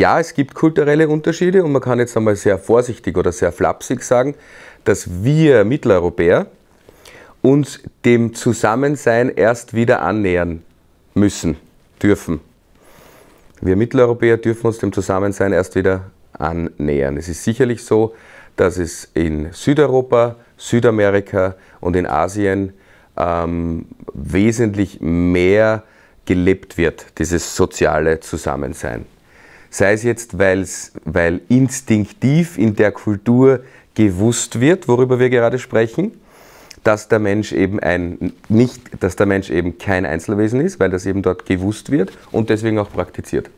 ja, es gibt kulturelle Unterschiede und man kann jetzt einmal sehr vorsichtig oder sehr flapsig sagen, dass wir Mitteleuropäer uns dem Zusammensein erst wieder annähern müssen, dürfen. Wir Mitteleuropäer dürfen uns dem Zusammensein erst wieder annähern. Es ist sicherlich so, dass es in Südeuropa, Südamerika und in Asien ähm, wesentlich mehr gelebt wird, dieses soziale Zusammensein. Sei es jetzt, weil's, weil instinktiv in der Kultur gewusst wird, worüber wir gerade sprechen, dass der Mensch eben ein nicht, dass der Mensch eben kein Einzelwesen ist, weil das eben dort gewusst wird und deswegen auch praktiziert.